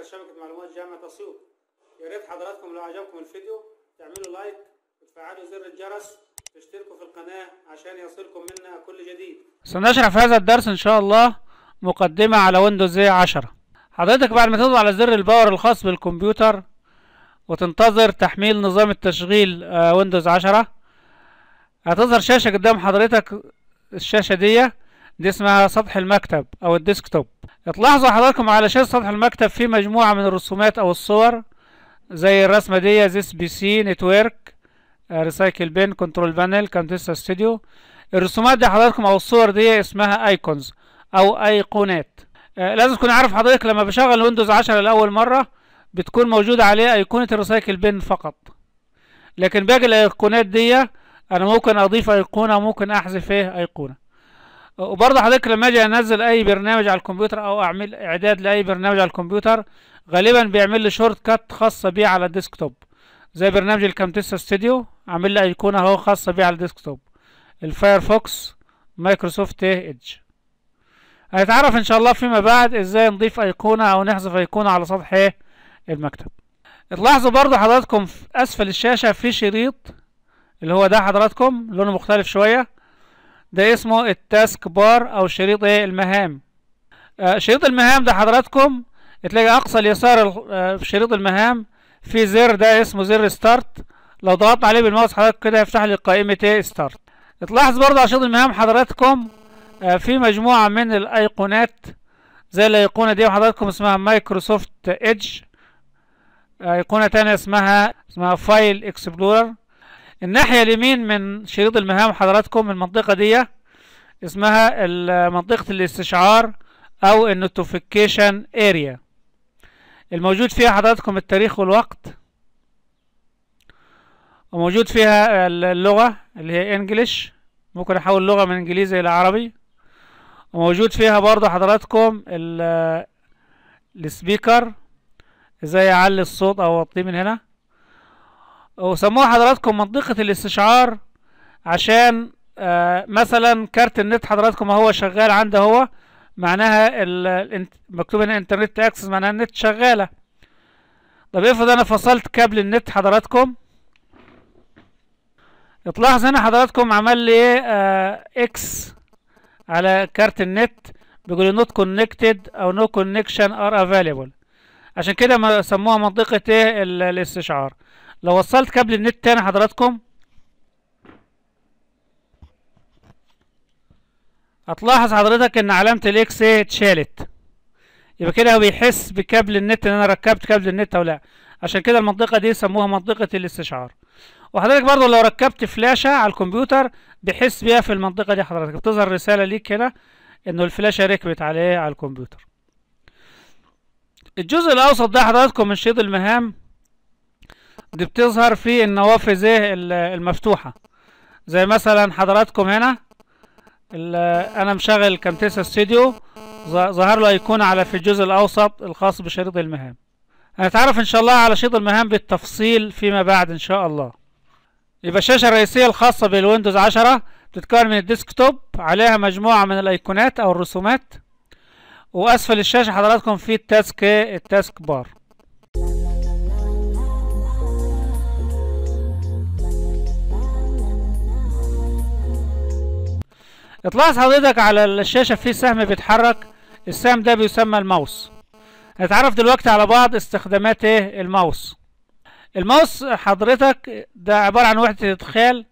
مركز شبكة معلومات جامعة أسيوط يا ريت حضراتكم لو عجبكم الفيديو تعملوا لايك وتفعلوا زر الجرس وتشتركوا في القناة عشان يصلكم منا كل جديد سنشرح في هذا الدرس إن شاء الله مقدمة على ويندوز 10 حضرتك بعد ما تضغط على زر الباور الخاص بالكمبيوتر وتنتظر تحميل نظام التشغيل ويندوز آه، 10 هتظهر شاشة قدام حضرتك الشاشة دي دي اسمها سطح المكتب أو الديسكتوب تلاحظوا حضراتكم على شاشة سطح المكتب في مجموعة من الرسومات أو الصور زي الرسمة دي زيس بي سي نتورك ريسايكل بين كنترول بانل كانتيسا ستوديو الرسومات دي حضراتكم أو الصور دي اسمها ايكونز أو أيقونات آه، لازم تكون عارف حضرتك لما بشغل ويندوز 10 لأول مرة بتكون موجودة عليه أيقونة الريسايكل بين فقط لكن باقي الأيقونات دي أنا ممكن أضيف أيقونة ممكن أحذف أيقونة وبرضه حضرتك لما اجي انزل اي برنامج على الكمبيوتر او اعمل اعداد لاي برنامج على الكمبيوتر غالبا بيعمل لي شورت كات خاصه بيه على الديسكتوب زي برنامج الكامتيسا ستوديو عامل لي ايقونه اهو خاصه بيه على الديسكتوب الفايرفوكس مايكروسوفت ايدج هنتعرف ان شاء الله فيما بعد ازاي نضيف ايقونه او نحذف ايقونه على سطح ايه المكتب تلاحظوا برضو حضراتكم في اسفل الشاشه في شريط اللي هو ده حضراتكم لونه مختلف شويه ده اسمه التاسك بار او شريط ايه المهام آه، شريط المهام ده حضراتكم تلاقي اقصى اليسار في آه، شريط المهام في زر ده اسمه زر ستارت لو ضغطت عليه بالماوس حضرتك كده هيفتح لي قائمه ايه ستارت تلاحظ برضه على شريط المهام حضراتكم آه، في مجموعه من الايقونات زي الايقونه دي حضراتكم اسمها مايكروسوفت ايدج ايقونه ثانيه اسمها اسمها فايل اكسبلورر الناحية اليمين من شريط المهام حضراتكم المنطقة دي اسمها منطقة الاستشعار او النوتوفيكيشن اريا الموجود فيها حضراتكم التاريخ والوقت وموجود فيها اللغة اللي هي انجليش ممكن احول لغة من انجليزي الى عربي وموجود فيها برضو حضراتكم السبيكر ازاي اعلي الصوت او اوطيه من هنا وسموها حضراتكم منطقة الاستشعار عشان آه، مثلا كارت النت حضراتكم هو شغال عنده هو معناها مكتوب هنا انترنت اكسس معناها النت شغالة طب افرض انا فصلت كابل النت حضراتكم تلاحظ هنا حضراتكم عمل لي ايه اكس على كارت النت بيقول لي نوت كونكتد او نو كونكشن ار افيلبل عشان كده ما سموها منطقة ايه الاستشعار لو وصلت كابل النت تاني حضراتكم هتلاحظ حضرتك ان علامة الاكس ايه اتشالت يبقى كده هو بيحس بكابل النت ان انا ركبت كابل النت او لا عشان كده المنطقة دي سموها منطقة الاستشعار وحضرتك برضو لو ركبت فلاشة على الكمبيوتر بيحس بيها في المنطقة دي حضرتك بتظهر رسالة ليك هنا انه الفلاشة ركبت عليه على الكمبيوتر الجزء الاوسط ده حضراتكم من شريط المهام دي بتظهر في النوافذ ايه المفتوحة زي مثلا حضراتكم هنا انا مشغل كامتيسا ستوديو ظهر له ايقونة على في الجزء الاوسط الخاص بشريط المهام هنتعرف ان شاء الله على شريط المهام بالتفصيل فيما بعد ان شاء الله يبقى الشاشة الرئيسية الخاصة بالويندوز 10 بتتكون من الديسكتوب عليها مجموعة من الايقونات او الرسومات واسفل الشاشة حضراتكم في التاسك إيه؟ التاسك بار تلاحظ حضرتك على الشاشة في سهم بيتحرك السهم ده بيسمى الماوس هنتعرف دلوقتي على بعض استخدامات ايه الماوس الماوس حضرتك ده عبارة عن وحدة ادخال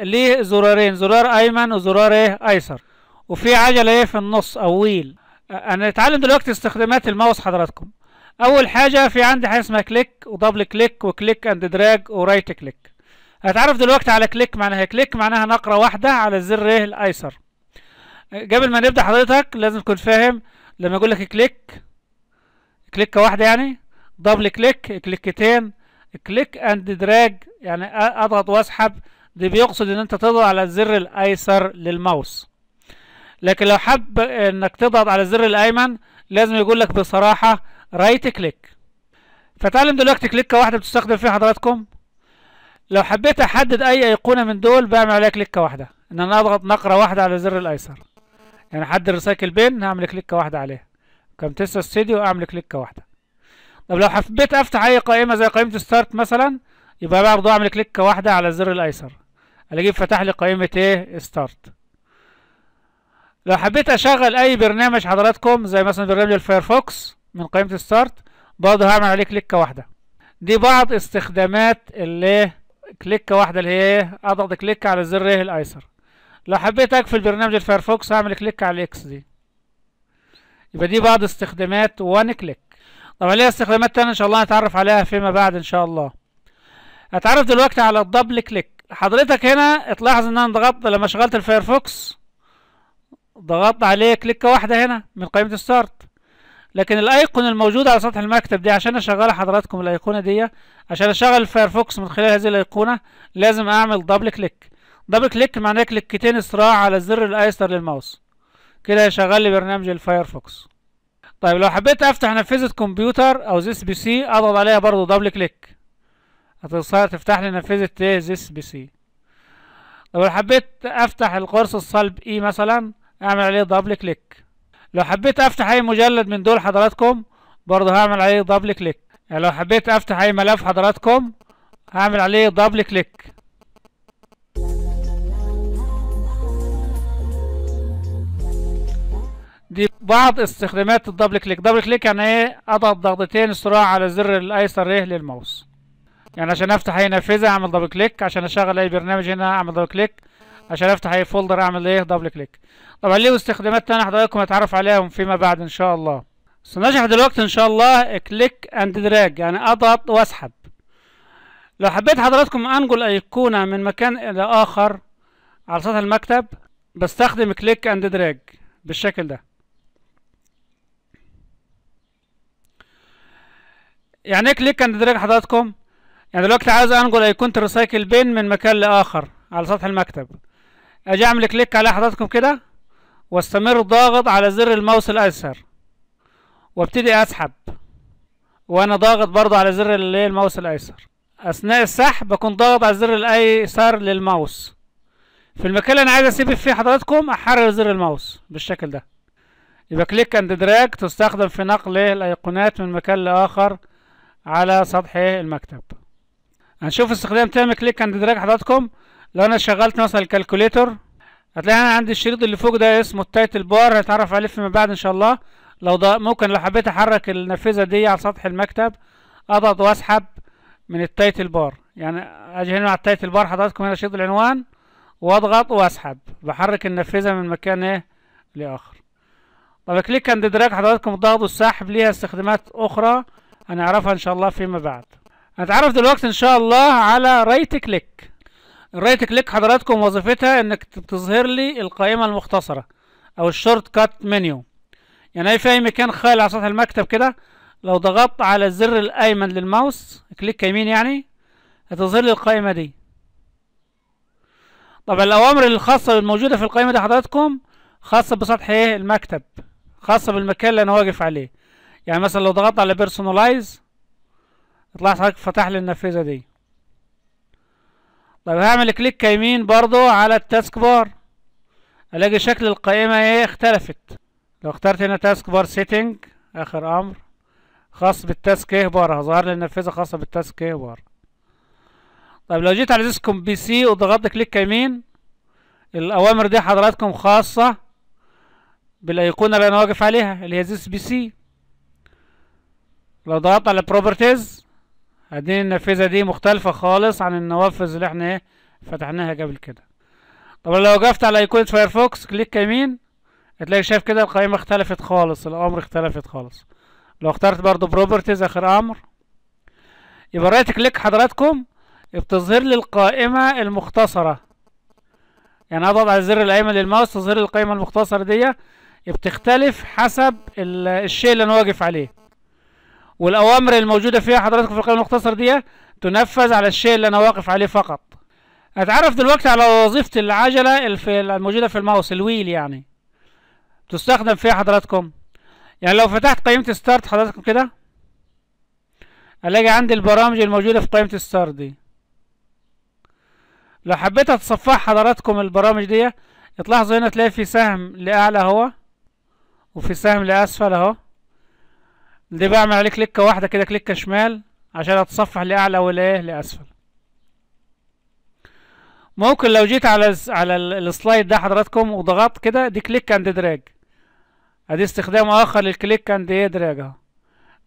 ليه زرارين زرار ايمن وزرار ايه ايسر وفي عجلة ايه في النص او ويل هنتعلم دلوقتي استخدامات الماوس حضراتكم اول حاجة في عندي حاجة اسمها كليك ودبل كليك وكليك اند دراج ورايت كليك هتعرف دلوقتي على كليك معناها كليك معناها نقرة واحدة على الزر ايه؟ الايسر قبل ما نبدأ حضرتك لازم تكون فاهم لما يقول لك كليك كليكة واحدة يعني دبل كليك كليكتين كليك اند دراج يعني اضغط واسحب دي بيقصد ان انت تضغط على الزر الايسر للماوس لكن لو حب انك تضغط على الزر الايمن لازم يقول لك بصراحة رايت كليك فتعلم دلوقتي كليكة واحدة بتستخدم فيها حضراتكم لو حبيت احدد اي ايقونه من دول بعمل عليها كليكه واحده ان انا اضغط نقره واحده على الزر الايسر يعني احدد ريسايكل بين هعمل كليكه واحده عليها كمتيسا ستوديو اعمل كليكه واحده طب لو حبيت افتح اي قائمه زي قائمه ستارت مثلا يبقى برضه اعمل كليكه واحده على الزر الايسر الاقيه فتح لي قائمه ايه ستارت لو حبيت اشغل اي برنامج حضراتكم زي مثلا برنامج الفايرفوكس من قائمه ستارت برضه هعمل عليه كليكه واحده دي بعض استخدامات اللي كليكه واحده اللي هي ايه اضغط كليك على زر ايه الايسر لو حبيت اقفل برنامج الفايرفوكس هعمل كليك على الاكس دي يبقى دي بعض استخدامات وان كليك طبعا ليها استخدامات تانية ان شاء الله هنتعرف عليها فيما بعد ان شاء الله هتعرف دلوقتي على الدبل كليك حضرتك هنا تلاحظ ان انا ضغطت لما شغلت الفايرفوكس ضغطت عليه كليكه واحده هنا من قائمه الستارت لكن الايقون الموجود على سطح المكتب دي عشان اشغل حضراتكم الايقونه دي عشان اشغل الفايرفوكس من خلال هذه الايقونه لازم اعمل دبل كليك دبل كليك معناه كليكتين اسراع على الزر الايسر للماوس كده يشغل لي برنامج الفايرفوكس طيب لو حبيت افتح نافذه كمبيوتر او زيس بي سي اضغط عليها برضو دبل كليك هتصير تفتح لي نافذه ايه زيس بي سي لو حبيت افتح القرص الصلب اي e مثلا اعمل عليه دبل كليك لو حبيت افتح اي مجلد من دول حضراتكم برضه هعمل عليه دبل كليك يعني لو حبيت افتح اي ملف حضراتكم هعمل عليه دبل كليك دي بعض استخدامات الدبل كليك دبل كليك يعني ايه اضغط ضغطتين الصراع على الزر الايسر ايه للماوس يعني عشان افتح اي نافذه اعمل دبل كليك عشان اشغل اي برنامج هنا اعمل دبل كليك عشان افتح اي فولدر اعمل ايه دبل كليك طبعا ليه استخدامات تانية حضراتكم هتعرف عليهم فيما بعد ان شاء الله بس دلوقتي ان شاء الله كليك اند دراج يعني اضغط واسحب لو حبيت حضراتكم انقل ايقونة من مكان الى اخر على سطح المكتب بستخدم كليك اند دراج بالشكل ده يعني ايه كليك اند دراج حضراتكم يعني دلوقتي عايز انقل ايقونة الريسايكل بين من مكان لاخر على سطح المكتب اجي اعمل كليك على حضراتكم كده واستمر ضاغط على زر الماوس الايسر وابتدي اسحب وانا ضاغط برضو على زر إيه، الماوس الايسر اثناء السحب بكون ضاغط على الزر الايسر للماوس في المكان اللي انا عايز اسيب فيه حضراتكم احرر زر الماوس بالشكل ده يبقى كليك اند دراج تستخدم في نقل إيه، الايقونات من مكان لاخر على سطح إيه، المكتب هنشوف استخدام تام كليك اند دراج حضراتكم لو انا شغلت مثلا الكالكوليتر هتلاقي انا عندي الشريط اللي فوق ده اسمه التايتل بار هتعرف عليه فيما بعد ان شاء الله لو ده ممكن لو حبيت احرك النافذه دي على سطح المكتب اضغط واسحب من التايتل بار يعني اجي هنا على التايتل بار حضراتكم هنا شريط العنوان واضغط واسحب بحرك النافذه من مكان ايه لاخر طب كليك اند دراج حضراتكم الضغط والسحب ليها استخدامات اخرى هنعرفها ان شاء الله فيما بعد هنتعرف دلوقتي ان شاء الله على رايت كليك الرايت كليك حضراتكم وظيفتها انك تظهر لي القائمة المختصرة او الشورت كات منيو يعني في اي مكان خالي على سطح المكتب كده لو ضغطت على الزر الايمن للماوس كليك يمين يعني هتظهر لي القائمة دي طبعا الاوامر الخاصة الموجودة في القائمة دي حضراتكم خاصة بسطح ايه المكتب خاصة بالمكان اللي انا واقف عليه يعني مثلا لو ضغطت على بيرسونالايز طلعت حضرتك فتح لي النافذة دي طيب هعمل كليك يمين برضو على التاسك بار الاقي شكل القائمة ايه اختلفت لو اخترت هنا تاسك بار سيتنج اخر امر خاص بالتاسك ايه بار هظهر لي النافذة خاصة بالتاسك ايه بار طيب لو جيت على ديسكم بي سي وضغطت كليك يمين الاوامر دي حضراتكم خاصة بالايقونة اللي انا واقف عليها اللي هي زيس بي سي لو ضغطت على بروبرتيز اديني النافذة دي مختلفة خالص عن النوافذ اللي احنا ايه فتحناها قبل كده طب لو وقفت على ايقونة فايرفوكس كليك يمين هتلاقي شايف كده القائمة اختلفت خالص الامر اختلفت خالص لو اخترت برضو بروبرتيز اخر امر يبقى رايت كليك حضراتكم بتظهر لي القائمة المختصرة يعني اضغط على الزر الايمن للماوس تظهر لي القائمة المختصرة دي بتختلف حسب الشيء اللي انا واقف عليه والاوامر الموجوده فيها حضراتكم في القائمه المختصر دي تنفذ على الشيء اللي انا واقف عليه فقط اتعرف دلوقتي على وظيفه العجله الموجوده في الماوس الويل يعني تستخدم فيها حضراتكم يعني لو فتحت قائمه ستارت حضراتكم كده الاقي عندي البرامج الموجوده في قائمه ستارت دي لو حبيت اتصفح حضراتكم البرامج دي تلاحظوا هنا تلاقي في سهم لاعلى اهو وفي سهم لاسفل اهو دي بعمل عليه كليكه واحده كده كليكه شمال عشان اتصفح لاعلى ولايه لاسفل ممكن لو جيت على على السلايد ده حضراتكم وضغطت كده دي كليك اند دراج ادي استخدام اخر للكليك اند ايه دراج اهو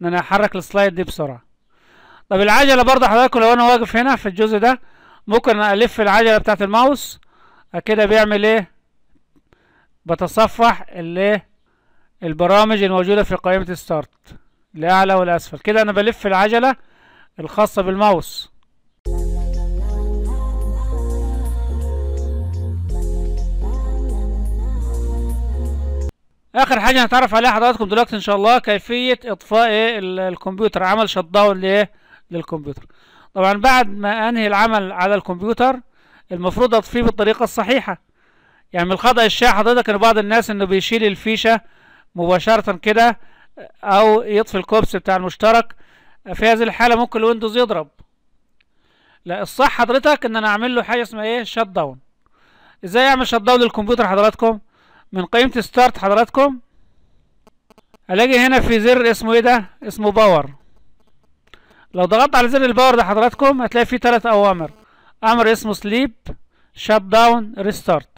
ان انا احرك السلايد دي بسرعه طب العجله برضه حضراتكم لو انا واقف هنا في الجزء ده ممكن الف العجله بتاعه الماوس كده بيعمل ايه بتصفح الايه البرامج الموجوده في قائمه ستارت لأعلى ولأسفل كده أنا بلف العجلة الخاصة بالماوس اخر حاجه هنتعرف عليها حضراتكم دلوقتي ان شاء الله كيفيه اطفاء إيه؟ الكمبيوتر عمل شت داون لايه للكمبيوتر طبعا بعد ما انهي العمل على الكمبيوتر المفروض اطفيه بالطريقه الصحيحه يعني من الخطا الشائع حضرتك ان بعض الناس انه بيشيل الفيشه مباشره كده او يطفي الكوبس بتاع المشترك في هذه الحاله ممكن الويندوز يضرب لا الصح حضرتك ان انا اعمل له حاجه اسمها ايه شت داون ازاي اعمل شت داون للكمبيوتر حضراتكم من قائمه ستارت حضراتكم الاقي هنا في زر اسمه ايه ده اسمه باور لو ضغطت على زر الباور ده حضراتكم هتلاقي فيه ثلاث اوامر امر اسمه سليب شت داون ريستارت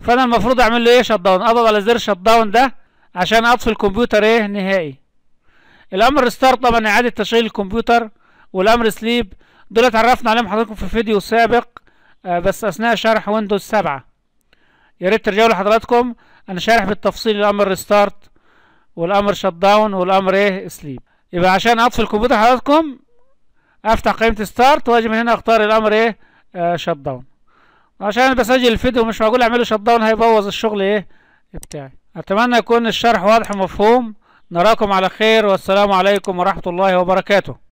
فانا المفروض اعمل له ايه شت داون اضغط على زر شت داون ده عشان اطفي الكمبيوتر ايه نهائي الامر ستارت طبعا اعادة تشغيل الكمبيوتر والامر سليب دول اتعرفنا عليهم حضراتكم في فيديو سابق آه، بس اثناء شرح ويندوز 7 يا ريت ترجعوا لحضراتكم انا شارح بالتفصيل الامر ريستارت والامر شت داون والامر ايه سليب يبقى عشان اطفي الكمبيوتر حضراتكم افتح قائمة ستارت واجي من هنا اختار الامر ايه آه شت داون عشان بسجل الفيديو مش معقول اعمله شت داون هيبوظ الشغل ايه بتاعي أتمنى يكون الشرح واضح ومفهوم نراكم على خير والسلام عليكم ورحمة الله وبركاته